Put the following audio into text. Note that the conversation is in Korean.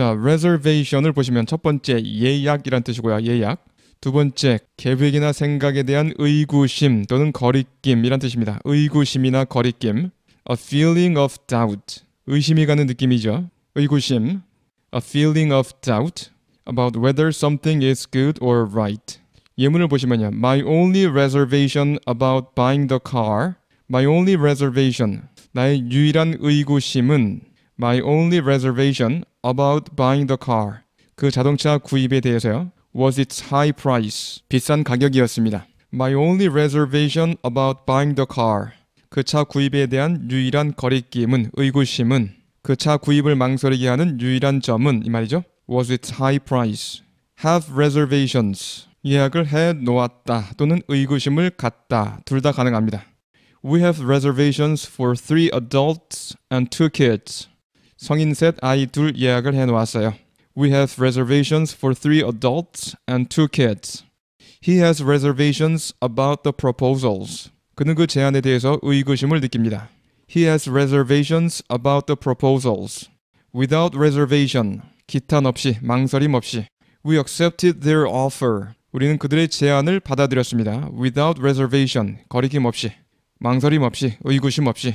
자, reservation을 보시면 첫 번째 예약이란 뜻이고요. 예약. 두 번째 계획이나 생각에 대한 의구심 또는 거리낌이란 뜻입니다. 의구심이나 거리낌. a feeling of doubt. 의심이 가는 느낌이죠. 의구심. a feeling of doubt about whether something is good or right. 예문을 보시면요. My only reservation about buying the car. My only reservation. 나의 유일한 의구심은 My only reservation about buying the car. 그 자동차 구입에 대해서요. was its high price. 비싼 가격이었습니다. My only reservation about buying the car. 그 차 구입에 대한 유일한 거리낌은 의구심은 그 차 구입을 망설이게 하는 유일한 점은 이 말이죠. was its high price. have reservations. 예약을 해 놓았다 또는 의구심을 갖다 둘 다 가능합니다. We have reservations for three adults and two kids. 성인 셋 아이 둘 예약을 해 We have reservations for three adults and two kids. He has reservations about the proposals. 그는 그 제안에 대해서 의구심을 느낍니다. He has reservations about the proposals. Without reservation, 기탄 없이, 망설임 없이. We accepted their offer. 우리는 그들의 제안을 받아들였습니다. Without reservation, 거리낌 없이, 망설임 없이, 의구심 없이.